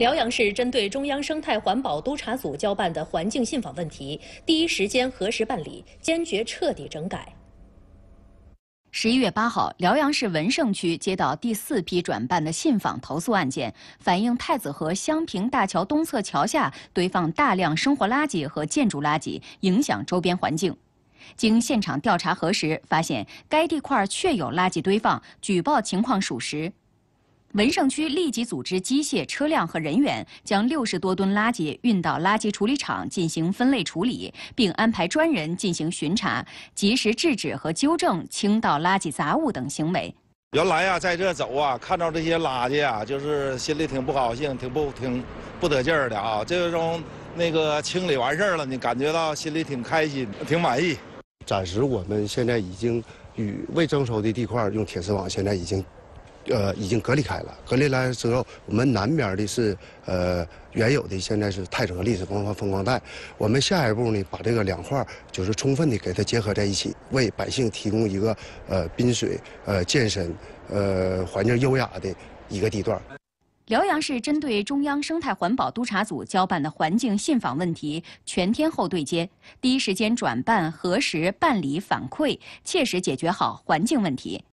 辽阳市针对中央生态环保督察组交办的环境信访问题，第一时间核实办理，坚决彻底整改。十一月八号，辽阳市文胜区接到第四批转办的信访投诉案件，反映太子河香平大桥东侧桥下堆放大量生活垃圾和建筑垃圾，影响周边环境。经现场调查核实，发现该地块确有垃圾堆放，举报情况属实。文胜区立即组织机械、车辆和人员，将六十多吨垃圾运到垃圾处理厂进行分类处理，并安排专人进行巡查，及时制止和纠正倾倒垃圾、杂物等行为。原来呀，在这走啊，看到这些垃圾啊，就是心里挺不高兴、挺不挺不得劲儿的啊。这种那个清理完事儿了，你感觉到心里挺开心、挺满意。暂时我们现在已经与未征收的地块用铁丝网，现在已经。呃，已经隔离开了。隔离来了之后，我们南边的是呃原有的，现在是泰泽历史文化风光带。我们下一步呢，把这个两块就是充分的给它结合在一起，为百姓提供一个呃滨水呃健身呃环境优雅的一个地段。辽阳市针对中央生态环保督察组交办的环境信访问题，全天候对接，第一时间转办、核实、办理、反馈，切实解决好环境问题。